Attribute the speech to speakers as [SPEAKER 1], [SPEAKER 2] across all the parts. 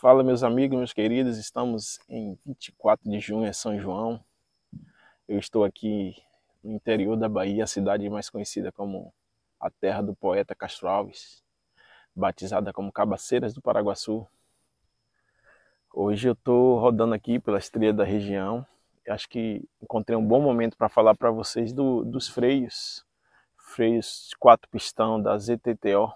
[SPEAKER 1] Fala, meus amigos, meus queridos, estamos em 24 de junho, é São João. Eu estou aqui no interior da Bahia, a cidade mais conhecida como a terra do poeta Castro Alves, batizada como Cabaceiras do Paraguaçu. Hoje eu estou rodando aqui pela estreia da região. Acho que encontrei um bom momento para falar para vocês do, dos freios, freios quatro pistão da ZTTO.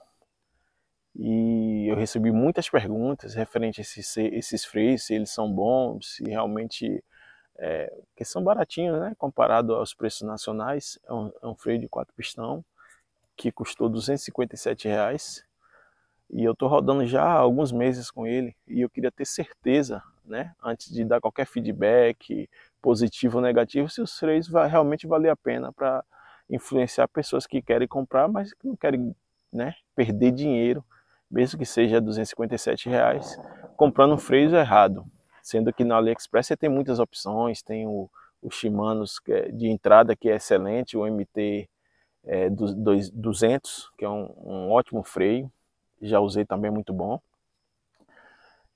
[SPEAKER 1] E e eu recebi muitas perguntas referente a esses, esses freios, se eles são bons, se realmente. É, que são baratinhos, né? Comparado aos preços nacionais, é um, é um freio de quatro pistão que custou 257 reais e eu estou rodando já há alguns meses com ele e eu queria ter certeza, né? Antes de dar qualquer feedback positivo ou negativo, se os freios vai, realmente valer a pena para influenciar pessoas que querem comprar, mas que não querem, né? Perder dinheiro mesmo que seja 257 reais, comprando um freio errado. Sendo que no AliExpress você tem muitas opções, tem o, o Shimano é de entrada que é excelente, o MT é, 200, que é um, um ótimo freio, já usei também, muito bom.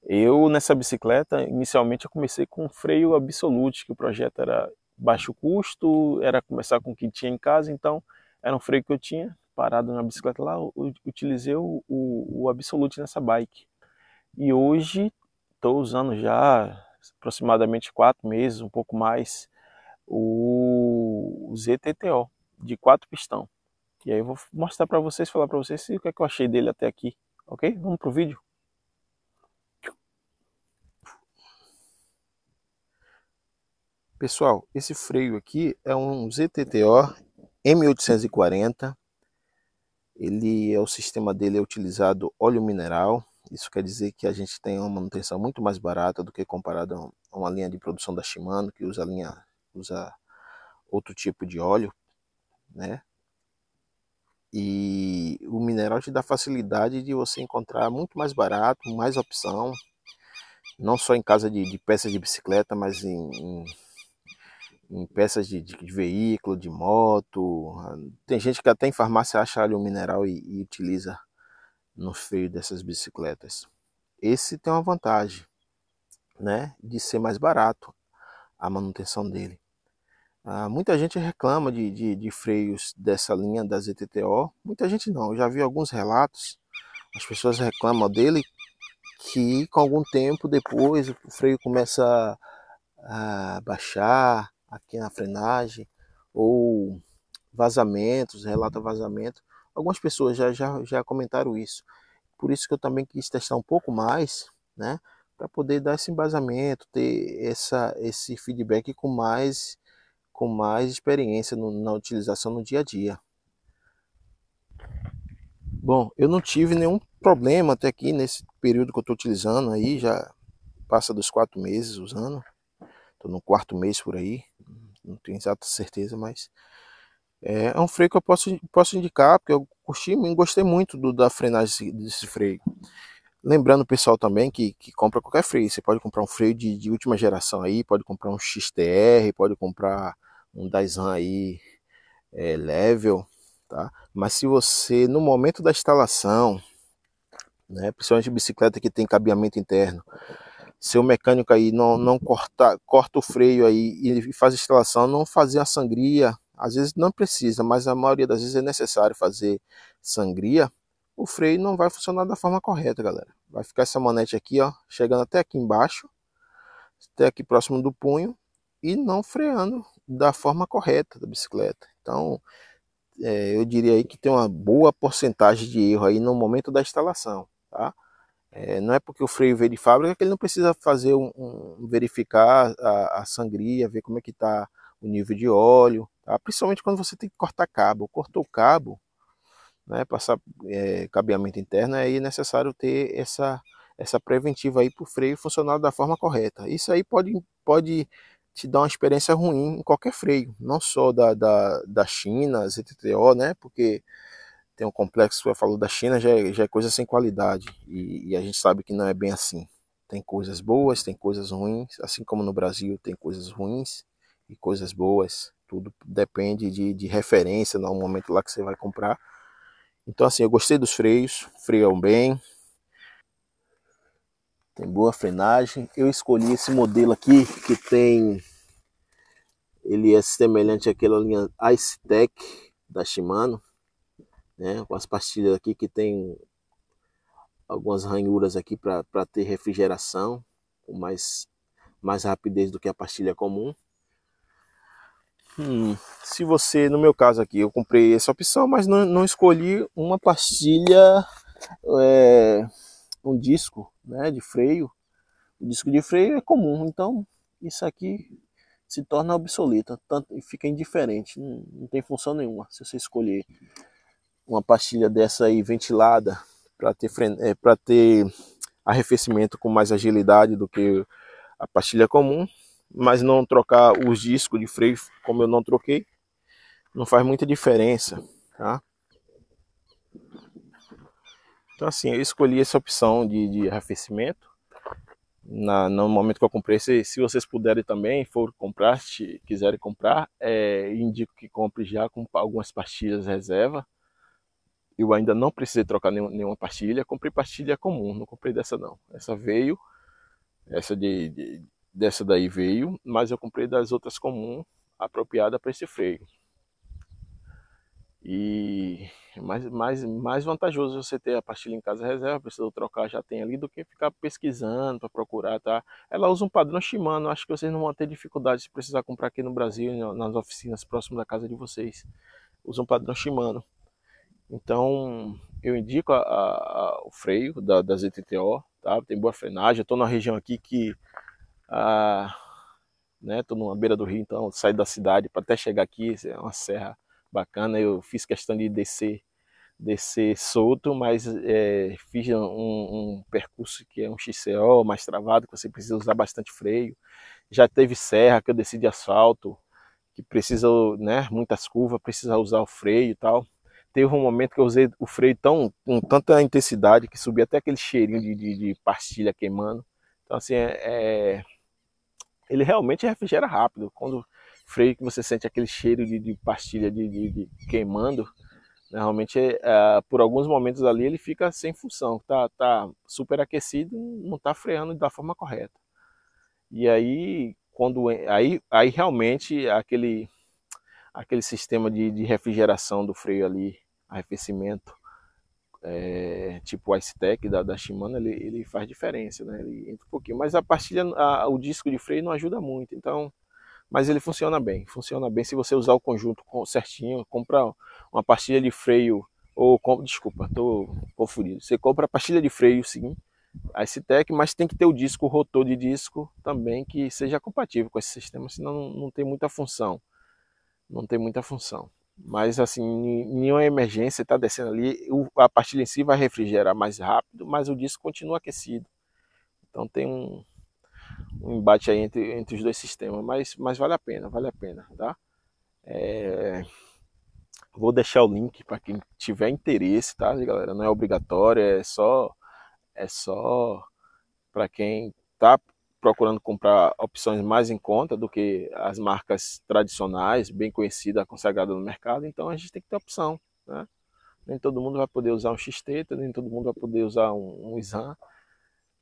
[SPEAKER 1] Eu nessa bicicleta, inicialmente eu comecei com freio absolute, que o projeto era baixo custo, era começar com o que tinha em casa, então era um freio que eu tinha, parado na bicicleta lá, utilizei o, o, o Absolute nessa bike. E hoje estou usando já aproximadamente quatro meses, um pouco mais, o, o ZTTO de quatro pistão. E aí eu vou mostrar para vocês, falar para vocês o que, é que eu achei dele até aqui, ok? Vamos pro vídeo. Pessoal, esse freio aqui é um ZTTO M840 ele é o sistema dele é utilizado óleo mineral. Isso quer dizer que a gente tem uma manutenção muito mais barata do que comparado a uma linha de produção da Shimano que usa linha usa outro tipo de óleo, né? E o mineral te dá facilidade de você encontrar muito mais barato, mais opção, não só em casa de, de peças de bicicleta, mas em, em em peças de, de, de, veículo, de moto. Tem gente que até em farmácia acha alho mineral e, e utiliza no freio dessas bicicletas. Esse tem uma vantagem, né, de ser mais barato a manutenção dele. Ah, muita gente reclama de, de, de, freios dessa linha da ZTTO, muita gente não. Eu já vi alguns relatos, as pessoas reclamam dele que com algum tempo depois o freio começa a baixar, aqui na frenagem ou vazamentos, relata vazamento. Algumas pessoas já, já, já comentaram isso. Por isso que eu também quis testar um pouco mais, né? Para poder dar esse embasamento, ter essa, esse feedback com mais, com mais experiência no, na utilização no dia a dia. Bom, eu não tive nenhum problema até aqui nesse período que eu estou utilizando aí, já passa dos quatro meses usando. Estou no quarto mês por aí não tenho exata certeza, mas é, é, um freio que eu posso, posso indicar, porque eu curti e gostei muito do, da frenagem desse freio. Lembrando o pessoal também que, que compra qualquer freio, você pode comprar um freio de, de última geração aí, pode comprar um XTR, pode comprar um Dyson aí, é, level, tá? Mas se você, no momento da instalação, né, principalmente bicicleta que tem cabeamento interno, seu mecânico aí não, não corta, corta o freio aí e faz a instalação, não fazer a sangria, às vezes não precisa, mas a maioria das vezes é necessário fazer sangria, o freio não vai funcionar da forma correta, galera. Vai ficar essa manete aqui, ó, chegando até aqui embaixo, até aqui próximo do punho e não freando da forma correta da bicicleta. Então, é, eu diria aí que tem uma boa porcentagem de erro aí no momento da instalação, tá? É, não é porque o freio veio de fábrica que ele não precisa fazer um, um verificar a, a, sangria, ver como é que está o nível de óleo, tá? principalmente quando você tem que cortar cabo. Cortou o cabo, né, passar é, cabeamento interno, aí é necessário ter essa, essa preventiva aí para o freio funcionar da forma correta. Isso aí pode, pode te dar uma experiência ruim em qualquer freio, não só da, da, da China, ZTTO, né, porque tem um complexo, eu falo da China, já, é, já é coisa sem qualidade. E, e, a gente sabe que não é bem assim. Tem coisas boas, tem coisas ruins, assim como no Brasil tem coisas ruins e coisas boas. Tudo depende de, de referência no é momento lá que você vai comprar. Então, assim, eu gostei dos freios, freiam bem, tem boa frenagem. Eu escolhi esse modelo aqui que tem. Ele é semelhante àquela linha Ice Tech da Shimano né? Com as pastilhas aqui que tem algumas ranhuras aqui para ter refrigeração com mais, mais rapidez do que a pastilha comum. Hum, se você, no meu caso aqui, eu comprei essa opção, mas não, não escolhi uma pastilha, é, um disco né, de freio. O disco de freio é comum, então isso aqui se torna obsoleta tanto, e fica indiferente, não, não tem função nenhuma se você escolher uma pastilha dessa aí ventilada para ter, é, ter arrefecimento com mais agilidade do que a pastilha comum, mas não trocar os discos de freio como eu não troquei, não faz muita diferença, tá? Então assim, eu escolhi essa opção de, de arrefecimento na, no momento que eu comprei. Se, se vocês puderem também, for comprar, se quiserem comprar, é, indico que compre já com algumas pastilhas reserva eu ainda não precisei trocar nenhum, nenhuma pastilha. Comprei pastilha comum, não comprei dessa não. Essa veio, essa de, de, dessa daí veio, mas eu comprei das outras comum, apropriada para esse freio. E mais, mais, mais vantajoso é você ter a pastilha em casa reserva, precisa trocar, já tem ali, do que ficar pesquisando para procurar, tá? Ela usa um padrão Shimano, acho que vocês não vão ter dificuldade se precisar comprar aqui no Brasil, nas oficinas próximas da casa de vocês. Usa um padrão Shimano. Então, eu indico a, a, o freio da, da ZTTO, tá? Tem boa frenagem. Eu na região aqui que... estou né? numa beira do rio, então saí da cidade para até chegar aqui, é uma serra bacana. Eu fiz questão de descer descer solto, mas é, fiz um, um, percurso que é um XCO mais travado, que você precisa usar bastante freio. Já teve serra que eu desci de asfalto, que precisa, né, muitas curvas, precisa usar o freio e tal teve um momento que eu usei o freio tão com tanta intensidade que subi até aquele cheirinho de, de, de pastilha queimando. Então assim, é, é ele realmente refrigera rápido. Quando o freio que você sente aquele cheiro de, de pastilha de, queimando, né, realmente é, é, por alguns momentos ali ele fica sem função, tá, tá super aquecido, não está freando da forma correta. E aí quando aí, aí realmente aquele aquele sistema de, de refrigeração do freio ali arrefecimento é, tipo Ice Tech da, da Shimano, ele, ele faz diferença, né? Ele entra um pouquinho, mas a pastilha, a, o disco de freio não ajuda muito, então, mas ele funciona bem, funciona bem se você usar o conjunto certinho, compra uma pastilha de freio ou desculpa, tô confundido. Você compra a pastilha de freio, sim, a Tech, mas tem que ter o disco, o rotor de disco também que seja compatível com esse sistema, senão não, não tem muita função. Não tem muita função. Mas assim, em nenhuma emergência está descendo ali, a pastilha em si vai refrigerar mais rápido, mas o disco continua aquecido. Então tem um, um embate aí entre, entre os dois sistemas, mas, mas vale a pena, vale a pena, tá? É... Vou deixar o link para quem tiver interesse, tá, galera? Não é obrigatório, é só é só para quem tá procurando comprar opções mais em conta do que as marcas tradicionais, bem conhecidas, consagradas no mercado, então a gente tem que ter opção. Né? Nem todo mundo vai poder usar um X-Teta, nem todo mundo vai poder usar um, um Isan,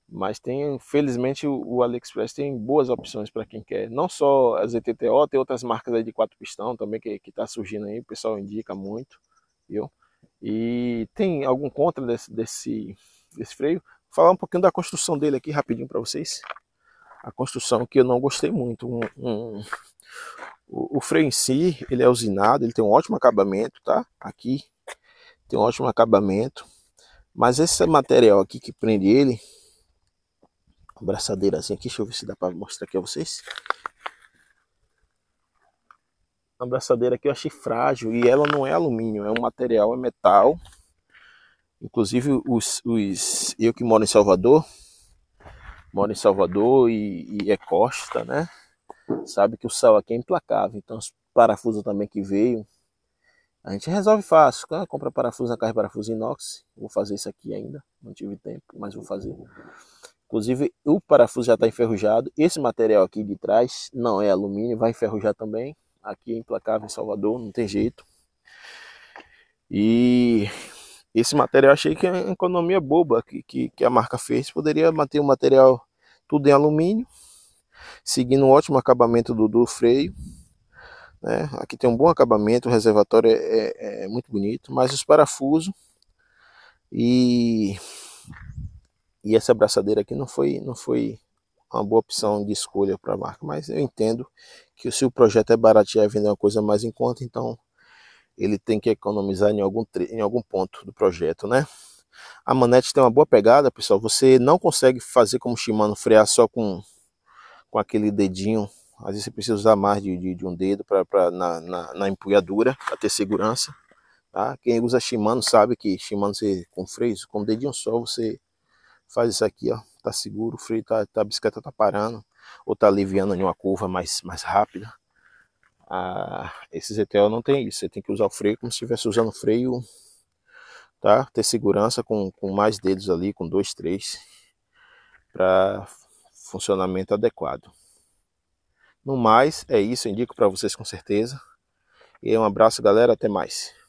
[SPEAKER 1] mas tem, felizmente, o, o AliExpress tem boas opções para quem quer. Não só as ETTO, tem outras marcas aí de quatro pistão também que está surgindo aí, o pessoal indica muito, viu? E tem algum contra desse, desse, desse freio? Vou falar um pouquinho da construção dele aqui rapidinho para vocês a construção que eu não gostei muito. Um, um, o, o, freio em si, ele é usinado, ele tem um ótimo acabamento, tá? Aqui tem um ótimo acabamento, mas esse material aqui que prende ele, abraçadeirazinha aqui, deixa eu ver se dá para mostrar aqui a vocês. A abraçadeira aqui eu achei frágil e ela não é alumínio, é um material, é metal. Inclusive os, os eu que moro em Salvador, mora em Salvador e, e é costa, né? Sabe que o sal aqui é implacável. Então, os parafusos também que veio, a gente resolve fácil. Né? Compra parafuso na caixa de parafuso inox. Vou fazer isso aqui ainda. Não tive tempo, mas vou fazer. Inclusive, o parafuso já está enferrujado. Esse material aqui de trás não é alumínio, vai enferrujar também. Aqui é implacável em Salvador, não tem jeito. E esse material achei que é uma economia boba que, que, que a marca fez. Poderia manter um material tudo em alumínio, seguindo um ótimo acabamento do, do freio. Né? Aqui tem um bom acabamento, o reservatório é, é, é muito bonito, mas os parafusos e, e essa abraçadeira aqui não foi, não foi uma boa opção de escolha para a marca, mas eu entendo que se o projeto é baratear e é vender uma coisa mais em conta, então ele tem que economizar em algum, em algum ponto do projeto, né? A manete tem uma boa pegada, pessoal. Você não consegue fazer como o Shimano, frear só com, com aquele dedinho. Às vezes você precisa usar mais de, de, de um dedo pra, pra, na, na, na empunhadura para ter segurança. Tá? Quem usa Shimano sabe que Shimano você, com freio, com um dedinho só, você faz isso aqui, ó. Tá seguro, o freio tá, tá a bicicleta tá parando ou tá aliviando em uma curva mais, mais rápida. Ah, esse ZTL não tem isso, você tem que usar o freio como se estivesse usando freio tá? Ter segurança com, com mais dedos ali, com dois, três, para funcionamento adequado. No mais, é isso, indico para vocês com certeza. E um abraço, galera, até mais.